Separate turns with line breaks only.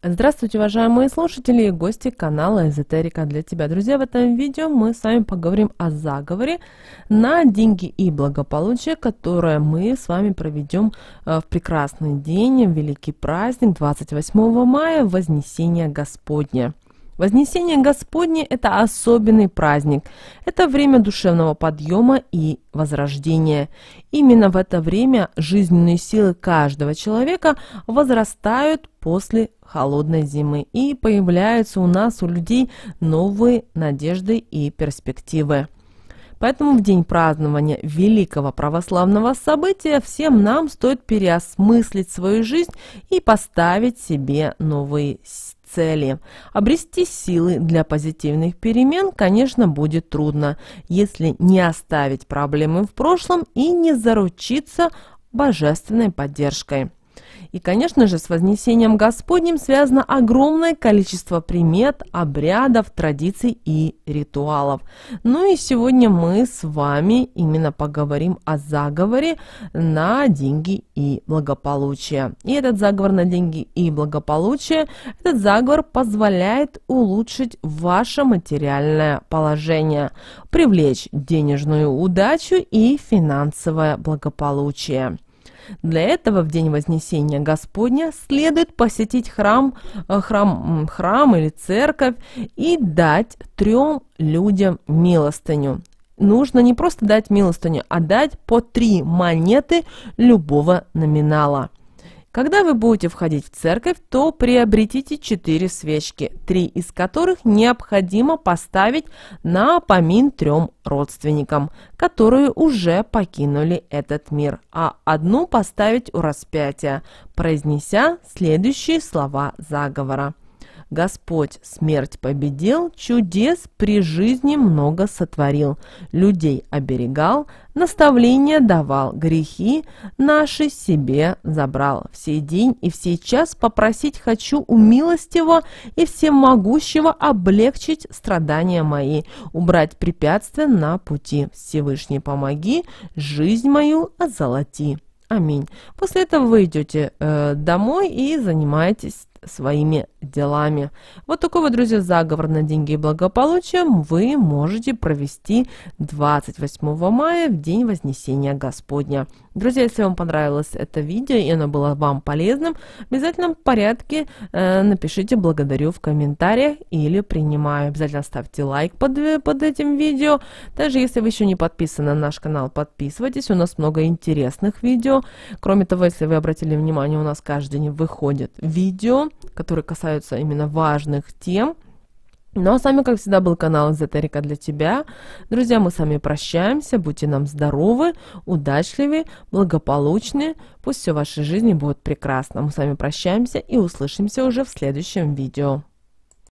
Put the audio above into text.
Здравствуйте, уважаемые слушатели и гости канала Эзотерика для тебя. Друзья, в этом видео мы с вами поговорим о заговоре на деньги и благополучие, которое мы с вами проведем э, в прекрасный день, в великий праздник 28 мая, Вознесение Господня. Вознесение Господне – это особенный праздник. Это время душевного подъема и возрождения. Именно в это время жизненные силы каждого человека возрастают после холодной зимы и появляются у нас, у людей, новые надежды и перспективы. Поэтому в день празднования великого православного события всем нам стоит переосмыслить свою жизнь и поставить себе новые цели. Обрести силы для позитивных перемен, конечно, будет трудно, если не оставить проблемы в прошлом и не заручиться божественной поддержкой. И, конечно же, с Вознесением Господним связано огромное количество примет, обрядов, традиций и ритуалов. Ну и сегодня мы с вами именно поговорим о заговоре на деньги и благополучие. И этот заговор на деньги и благополучие, этот заговор позволяет улучшить ваше материальное положение, привлечь денежную удачу и финансовое благополучие. Для этого в день Вознесения Господня следует посетить храм, э, храм, храм или церковь и дать трем людям милостыню. Нужно не просто дать милостыню, а дать по три монеты любого номинала. Когда вы будете входить в церковь, то приобретите четыре свечки, три из которых необходимо поставить на помин трем родственникам, которые уже покинули этот мир, а одну поставить у распятия, произнеся следующие слова заговора – Господь смерть победил, чудес при жизни много сотворил, людей оберегал, наставления давал, грехи наши себе забрал. В сей день и в сей час попросить хочу у милостивого и всемогущего облегчить страдания мои, убрать препятствия на пути. Всевышний помоги, жизнь мою озолоти. Аминь. После этого вы идете э, домой и занимаетесь своими делами. Вот такой вот, друзья, заговор на деньги и благополучие вы можете провести 28 мая, в день Вознесения Господня. Друзья, если вам понравилось это видео и оно было вам полезным, в обязательном порядке э, напишите «благодарю» в комментариях или «принимаю». Обязательно ставьте лайк под, э, под этим видео. Также, если вы еще не подписаны на наш канал, подписывайтесь, у нас много интересных видео. Кроме того, если вы обратили внимание, у нас каждый день выходит видео которые касаются именно важных тем. Ну а с вами, как всегда, был канал Эзотерика для тебя. Друзья, мы с вами прощаемся. Будьте нам здоровы, удачливы, благополучны. Пусть все в вашей жизни будет прекрасно. Мы с вами прощаемся и услышимся уже в следующем видео.